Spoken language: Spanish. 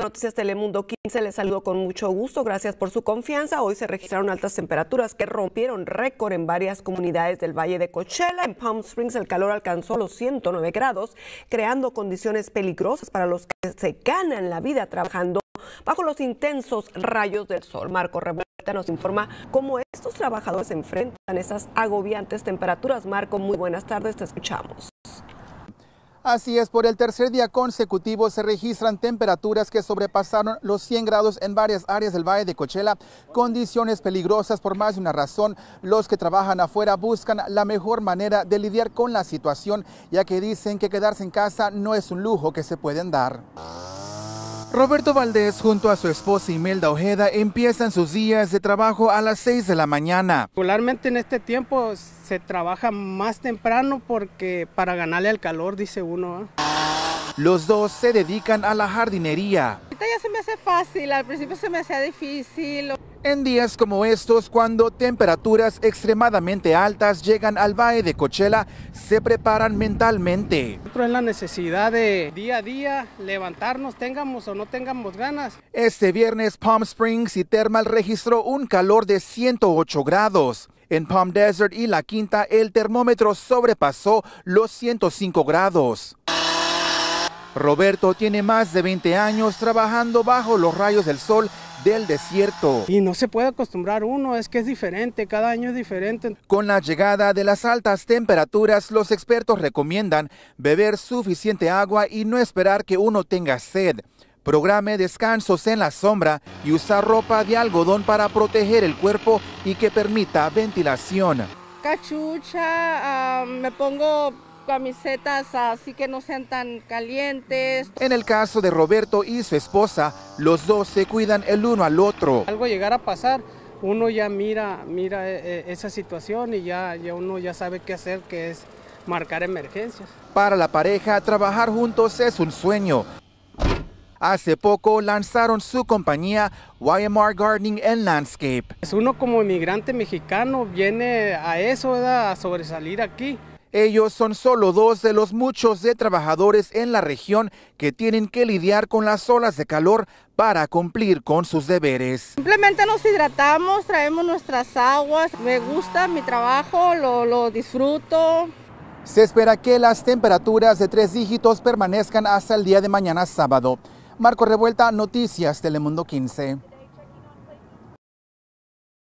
Noticias Telemundo 15 les saludo con mucho gusto. Gracias por su confianza. Hoy se registraron altas temperaturas que rompieron récord en varias comunidades del Valle de Coachella. En Palm Springs el calor alcanzó los 109 grados, creando condiciones peligrosas para los que se ganan la vida trabajando bajo los intensos rayos del sol. Marco Revuelta nos informa cómo estos trabajadores enfrentan esas agobiantes temperaturas. Marco, muy buenas tardes, te escuchamos. Así es, por el tercer día consecutivo se registran temperaturas que sobrepasaron los 100 grados en varias áreas del Valle de Cochela, condiciones peligrosas por más de una razón. Los que trabajan afuera buscan la mejor manera de lidiar con la situación, ya que dicen que quedarse en casa no es un lujo que se pueden dar. Roberto Valdés junto a su esposa Imelda Ojeda empiezan sus días de trabajo a las 6 de la mañana. Regularmente en este tiempo se trabaja más temprano porque para ganarle al calor, dice uno. ¿eh? Los dos se dedican a la jardinería. Ahorita ya se me hace fácil, al principio se me hacía difícil. En días como estos, cuando temperaturas extremadamente altas llegan al Valle de Cochela, se preparan mentalmente. la necesidad de día a día levantarnos, tengamos o no tengamos ganas. Este viernes, Palm Springs y Thermal registró un calor de 108 grados. En Palm Desert y La Quinta, el termómetro sobrepasó los 105 grados. Roberto tiene más de 20 años trabajando bajo los rayos del sol del desierto. Y no se puede acostumbrar uno, es que es diferente, cada año es diferente. Con la llegada de las altas temperaturas, los expertos recomiendan beber suficiente agua y no esperar que uno tenga sed. Programe descansos en la sombra y usar ropa de algodón para proteger el cuerpo y que permita ventilación. Cachucha, ah, me pongo camisetas así que no sean tan calientes. En el caso de Roberto y su esposa, los dos se cuidan el uno al otro. Algo llegar a pasar, uno ya mira, mira eh, eh, esa situación y ya, ya uno ya sabe qué hacer, que es marcar emergencias. Para la pareja, trabajar juntos es un sueño. Hace poco lanzaron su compañía YMR Gardening and Landscape. Es pues Uno como inmigrante mexicano viene a eso, a sobresalir aquí. Ellos son solo dos de los muchos de trabajadores en la región que tienen que lidiar con las olas de calor para cumplir con sus deberes. Simplemente nos hidratamos, traemos nuestras aguas, me gusta mi trabajo, lo, lo disfruto. Se espera que las temperaturas de tres dígitos permanezcan hasta el día de mañana sábado. Marco Revuelta, Noticias Telemundo 15.